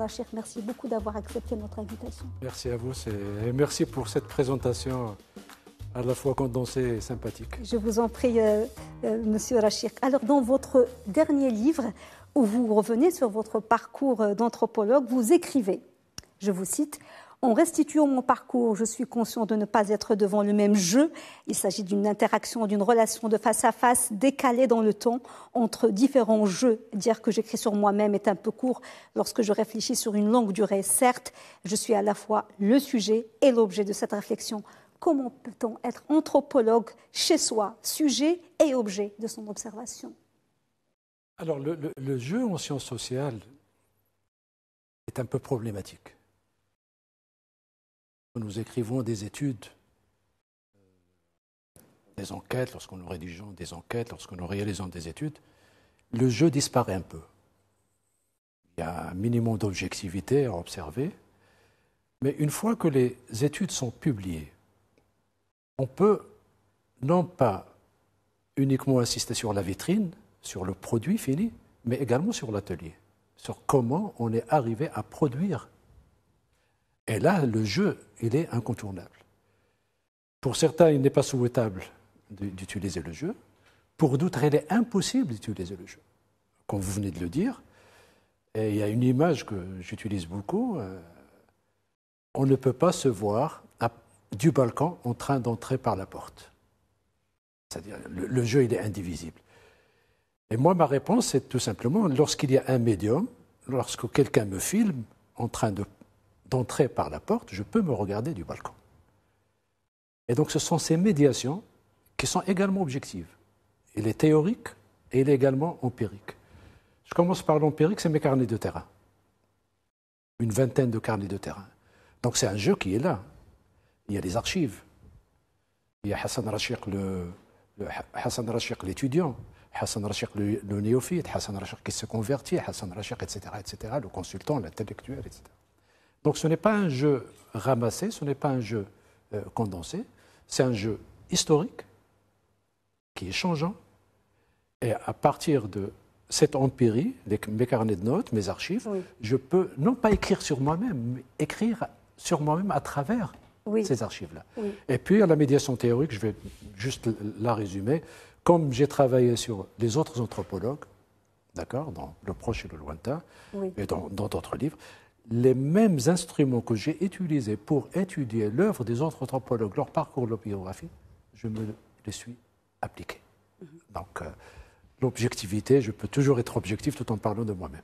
Rachir, merci beaucoup d'avoir accepté notre invitation. Merci à vous et merci pour cette présentation euh, à la fois condensée et sympathique. Je vous en prie, euh, euh, Monsieur Rachir. Alors, dans votre dernier livre, où vous revenez sur votre parcours d'anthropologue, vous écrivez, je vous cite, en restituant mon parcours, je suis conscient de ne pas être devant le même jeu. Il s'agit d'une interaction, d'une relation de face à face décalée dans le temps entre différents jeux. Dire que j'écris sur moi-même est un peu court lorsque je réfléchis sur une longue durée. Certes, je suis à la fois le sujet et l'objet de cette réflexion. Comment peut-on être anthropologue chez soi, sujet et objet de son observation Alors le, le jeu en sciences sociales est un peu problématique nous écrivons des études, euh, des enquêtes, lorsque nous rédigeons des enquêtes, lorsque nous réalisons des études, le jeu disparaît un peu. Il y a un minimum d'objectivité à observer, mais une fois que les études sont publiées, on peut non pas uniquement insister sur la vitrine, sur le produit fini, mais également sur l'atelier, sur comment on est arrivé à produire et là, le jeu, il est incontournable. Pour certains, il n'est pas souhaitable d'utiliser le jeu. Pour d'autres, il est impossible d'utiliser le jeu. Comme vous venez de le dire, et il y a une image que j'utilise beaucoup, euh, on ne peut pas se voir du balcon en train d'entrer par la porte. C'est-à-dire, le, jeu, il est indivisible. Et moi, ma réponse, c'est tout simplement, lorsqu'il y a un médium, lorsque quelqu'un me filme en train de d'entrer par la porte, je peux me regarder du balcon. Et donc ce sont ces médiations qui sont également objectives. Il est théorique et il est également empirique. Je commence par l'empirique, c'est mes carnets de terrain. Une vingtaine de carnets de terrain. Donc c'est un jeu qui est là. Il y a les archives. Il y a Hassan Rachir, le, l'étudiant. Hassan Rachir, le, néophyte. Hassan Rachir qui se convertit. Hassan Rachir, etc., etc., le consultant, l'intellectuel, etc. Donc ce n'est pas un jeu ramassé, ce n'est pas un jeu euh, condensé, c'est un jeu historique qui est changeant. Et à partir de cette empirie, mes carnets de notes, mes archives, je peux non pas écrire sur moi-même, mais écrire sur moi-même à travers ces archives-là. Et puis à la médiation théorique, je vais juste la résumer, comme j'ai travaillé sur les autres anthropologues, d'accord, dans le proche et le lointain, et dans d'autres livres, les mêmes instruments que j'ai utilisés pour étudier l'œuvre des autres anthropologues, leur parcours, de biographie, je me les suis appliqués. Mm-hmm. Donc, euh, l'objectivité, je peux toujours être objectif tout en parlant de moi-même.